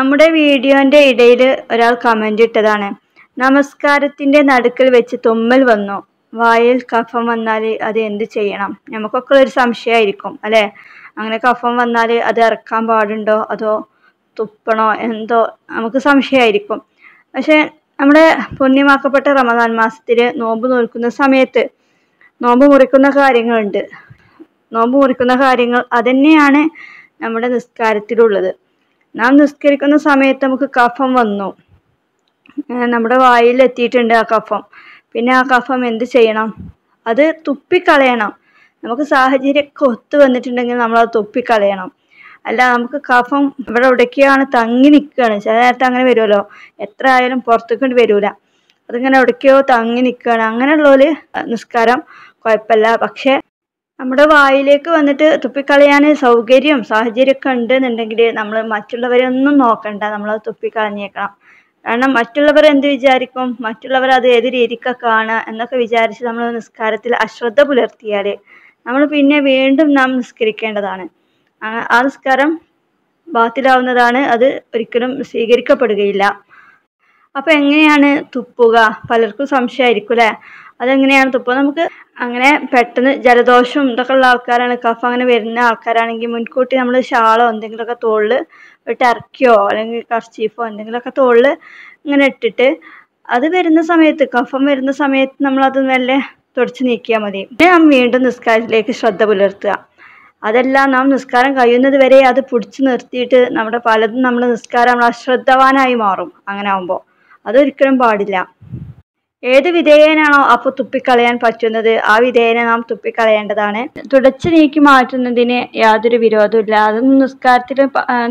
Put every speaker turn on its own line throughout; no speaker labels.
നമ്മുടെ വീഡിയോന്റെ ഇടയിൽ ഒരാൾ കമന്റ് ഇട്ടതാണ് നമസ്കാരത്തിന്റെ നടുക്കിൽ വെച്ച് തുമ്മൽ വന്നു വായിൽ കഫം വന്നാൽ അത് എന്ത് ചെയ്യണം നമുക്കൊക്കെ ഒരു സംശയമായിരിക്കും അല്ലേ അങ്ങനെ കഫം വന്നാൽ അത് ഇറക്കാൻ പാടുണ്ടോ അതോ തുപ്പണോ എന്തോ നമുക്ക് സംശയമായിരിക്കും പക്ഷേ നമ്മുടെ പുണ്യമാക്കപ്പെട്ട റമദാൻ മാസത്തിൽ നോമ്പ് നോൽക്കുന്ന സമയത്ത് നോമ്പ് മുറിക്കുന്ന കാര്യങ്ങളുണ്ട് നോമ്പ് മുറിക്കുന്ന കാര്യങ്ങൾ അതന്നെയാണ് നമ്മുടെ നിസ്കാരത്തിലുള്ളത് നാം നിസ്കരിക്കുന്ന സമയത്ത് നമുക്ക് കഫം വന്നു നമ്മുടെ വായിൽ എത്തിയിട്ടുണ്ട് ആ കഫം പിന്നെ ആ കഫം എന്ത് ചെയ്യണം അത് തുപ്പിക്കളയണം നമുക്ക് സാഹചര്യമൊക്കെ ഒത്ത് വന്നിട്ടുണ്ടെങ്കിൽ നമ്മൾ അത് തുപ്പിക്കളയണം അല്ല നമുക്ക് കഫം ഇവിടെ ഉടക്കിയാണ് തങ്ങി നിൽക്കുകയാണ് ചില നേരത്തെ അങ്ങനെ വരുമല്ലോ എത്ര ആയാലും പുറത്തേക്കൊണ്ട് വരൂല അതിങ്ങനെ ഉടക്കിയോ തങ്ങി നിൽക്കുകയാണ് അങ്ങനെയുള്ളൊരു നിസ്കാരം കുഴപ്പമില്ല പക്ഷേ നമ്മുടെ വായിലേക്ക് വന്നിട്ട് തുപ്പിക്കളയാൻ സൗകര്യവും സാഹചര്യമൊക്കെ ഉണ്ടെന്നുണ്ടെങ്കിൽ നമ്മൾ മറ്റുള്ളവരെ ഒന്നും നോക്കണ്ട നമ്മളത് തുപ്പിക്കളഞ്ഞേക്കണം കാരണം മറ്റുള്ളവർ എന്ത് വിചാരിക്കും മറ്റുള്ളവർ അത് ഏത് രീതിക്കൊക്കെ ആണ് എന്നൊക്കെ വിചാരിച്ച് നമ്മൾ നിസ്കാരത്തിൽ അശ്രദ്ധ പുലർത്തിയാൽ നമ്മൾ പിന്നെ വീണ്ടും നാം നിസ്കരിക്കേണ്ടതാണ് ആ നിസ്കാരം ബാത്തിലാവുന്നതാണ് അത് ഒരിക്കലും സ്വീകരിക്കപ്പെടുകയില്ല അപ്പോൾ എങ്ങനെയാണ് തുപ്പുക പലർക്കും സംശയമായിരിക്കും അല്ലെ അതെങ്ങനെയാണ് തുപ്പുക നമുക്ക് അങ്ങനെ പെട്ടെന്ന് ജലദോഷം ഇതൊക്കെ ഉള്ള ആൾക്കാരാണ് കഫ അങ്ങനെ വരുന്ന ആൾക്കാരാണെങ്കിൽ മുൻകൂട്ടി നമ്മൾ ഷാളോ എന്തെങ്കിലുമൊക്കെ തോളില് ഒരു ടർക്കിയോ അല്ലെങ്കിൽ കർച്ചീഫോ എന്തെങ്കിലുമൊക്കെ തോളില് ഇങ്ങനെ ഇട്ടിട്ട് അത് വരുന്ന സമയത്ത് കഫം വരുന്ന സമയത്ത് നമ്മൾ അത് നല്ല തുടച്ച് നീക്കിയാൽ മതി പിന്നെ നാം വീണ്ടും നിസ്കാരത്തിലേക്ക് ശ്രദ്ധ പുലർത്തുക അതെല്ലാം നാം നിസ്കാരം കഴിയുന്നത് വരെ അത് പിടിച്ചു നിർത്തിയിട്ട് നമ്മുടെ പലതും നമ്മൾ നിസ്കാരം നമ്മൾ അശ്രദ്ധവാനായി മാറും അങ്ങനെ ആകുമ്പോൾ അതൊരിക്കലും പാടില്ല ഏത് വിധേയനാണോ അപ്പോൾ തുപ്പിക്കളയാൻ പറ്റുന്നത് ആ വിധേയനെ നാം തുപ്പിക്കളയേണ്ടതാണ് തുടച്ചു നീക്കി മാറ്റുന്നതിന് യാതൊരു വിരോധമില്ല അതൊന്നും നിസ്കാരത്തിന്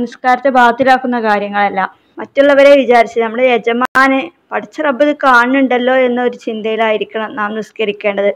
നിസ്കാരത്തെ ബാത്തിലാക്കുന്ന കാര്യങ്ങളല്ല മറ്റുള്ളവരെ വിചാരിച്ച് നമ്മുടെ യജമാനെ പഠിച്ച റബ്ബ് ഇത് കാണുന്നുണ്ടല്ലോ എന്നൊരു ചിന്തയിലായിരിക്കണം നാം നിസ്കരിക്കേണ്ടത്